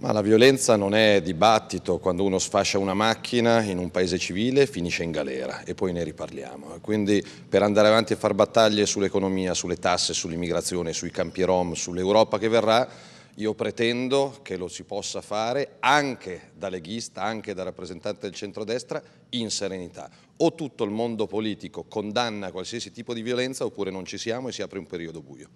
Ma la violenza non è dibattito, quando uno sfascia una macchina in un paese civile finisce in galera e poi ne riparliamo. Quindi per andare avanti e far battaglie sull'economia, sulle tasse, sull'immigrazione, sui campi rom, sull'Europa che verrà, io pretendo che lo si possa fare anche da leghista, anche da rappresentante del centrodestra, in serenità. O tutto il mondo politico condanna qualsiasi tipo di violenza oppure non ci siamo e si apre un periodo buio.